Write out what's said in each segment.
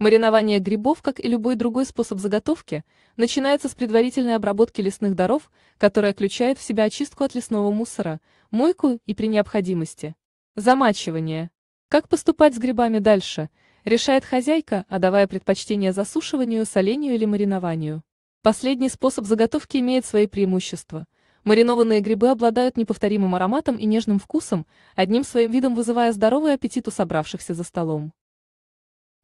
Маринование грибов, как и любой другой способ заготовки, начинается с предварительной обработки лесных даров, которая включает в себя очистку от лесного мусора, мойку и при необходимости. Замачивание. Как поступать с грибами дальше, решает хозяйка, отдавая предпочтение засушиванию, солению или маринованию. Последний способ заготовки имеет свои преимущества. Маринованные грибы обладают неповторимым ароматом и нежным вкусом, одним своим видом вызывая здоровый аппетит у собравшихся за столом.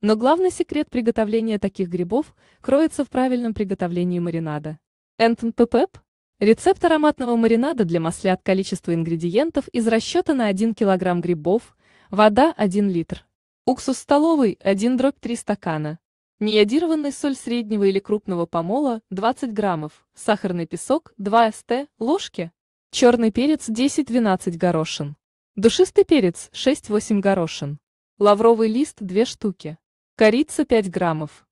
Но главный секрет приготовления таких грибов кроется в правильном приготовлении маринада. Энтон Пепеп? Рецепт ароматного маринада для маслят количество ингредиентов из расчета на 1 кг грибов, вода 1 литр, уксус столовый 1 дробь 3 стакана, неядированный соль среднего или крупного помола 20 граммов, сахарный песок 2 ст. ложки, черный перец 10-12 горошин, душистый перец 6-8 горошин, лавровый лист 2 штуки. Корица 5 граммов.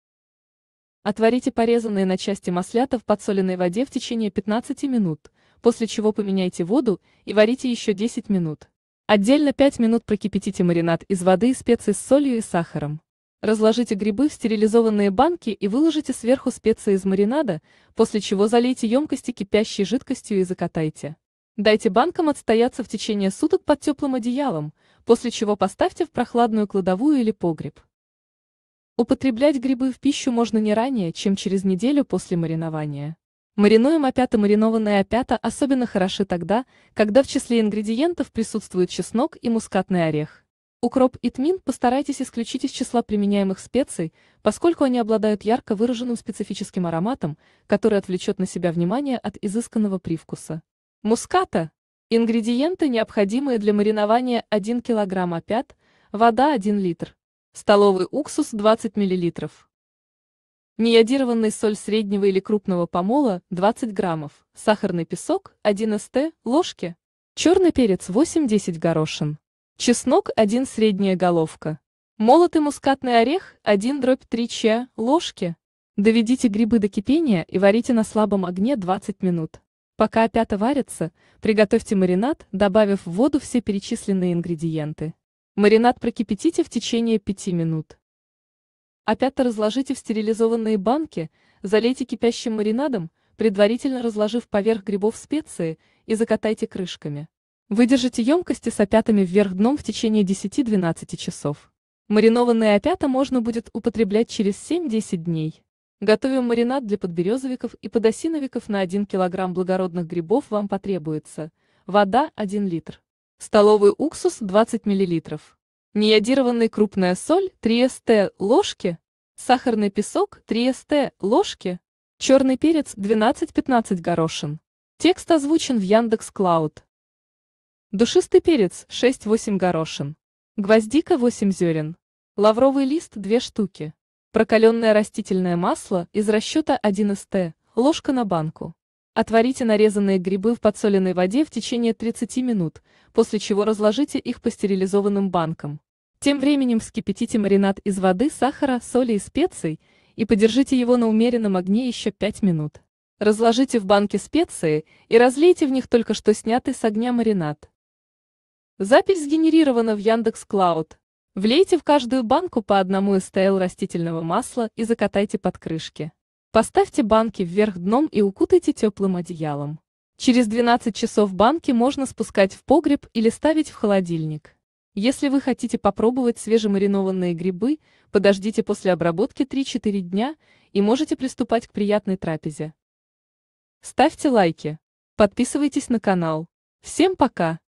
Отварите порезанные на части маслята в подсоленной воде в течение 15 минут, после чего поменяйте воду и варите еще 10 минут. Отдельно 5 минут прокипятите маринад из воды и специй с солью и сахаром. Разложите грибы в стерилизованные банки и выложите сверху специи из маринада, после чего залейте емкости кипящей жидкостью и закатайте. Дайте банкам отстояться в течение суток под теплым одеялом, после чего поставьте в прохладную кладовую или погреб. Употреблять грибы в пищу можно не ранее, чем через неделю после маринования. Маринуем опята маринованные опята особенно хороши тогда, когда в числе ингредиентов присутствует чеснок и мускатный орех. Укроп и тмин постарайтесь исключить из числа применяемых специй, поскольку они обладают ярко выраженным специфическим ароматом, который отвлечет на себя внимание от изысканного привкуса. Муската. Ингредиенты, необходимые для маринования 1 кг опят, вода 1 литр столовый уксус 20 мл. Неядированный соль среднего или крупного помола 20 граммов, сахарный песок 1 ст. ложки, черный перец 8-10 горошин, чеснок 1 средняя головка, молотый мускатный орех 1 дробь 3 ч. ложки. Доведите грибы до кипения и варите на слабом огне 20 минут. Пока опята варятся, приготовьте маринад, добавив в воду все перечисленные ингредиенты. Маринад прокипятите в течение 5 минут. Опята разложите в стерилизованные банки, залейте кипящим маринадом, предварительно разложив поверх грибов специи, и закатайте крышками. Выдержите емкости с опятами вверх дном в течение 10-12 часов. Маринованные опята можно будет употреблять через 7-10 дней. Готовим маринад для подберезовиков и подосиновиков на 1 кг благородных грибов вам потребуется. Вода 1 литр столовый уксус 20 мл, неиодированный крупная соль 3 ст ложки, сахарный песок 3 ст ложки, черный перец 12-15 горошин. Текст озвучен в Яндекс Клауд. Душистый перец 6-8 горошин. Гвоздика 8 зерен. Лавровый лист 2 штуки. Прокаленное растительное масло из расчета 1 ст, ложка на банку. Отварите нарезанные грибы в подсоленной воде в течение 30 минут, после чего разложите их по стерилизованным банкам. Тем временем вскипятите маринад из воды, сахара, соли и специй и подержите его на умеренном огне еще 5 минут. Разложите в банке специи и разлейте в них только что снятый с огня маринад. Запись сгенерирована в Яндекс Клауд. Влейте в каждую банку по одному СТЛ растительного масла и закатайте под крышки. Поставьте банки вверх дном и укутайте теплым одеялом. Через 12 часов банки можно спускать в погреб или ставить в холодильник. Если вы хотите попробовать свежемаринованные грибы, подождите после обработки 3-4 дня и можете приступать к приятной трапезе. Ставьте лайки. Подписывайтесь на канал. Всем пока!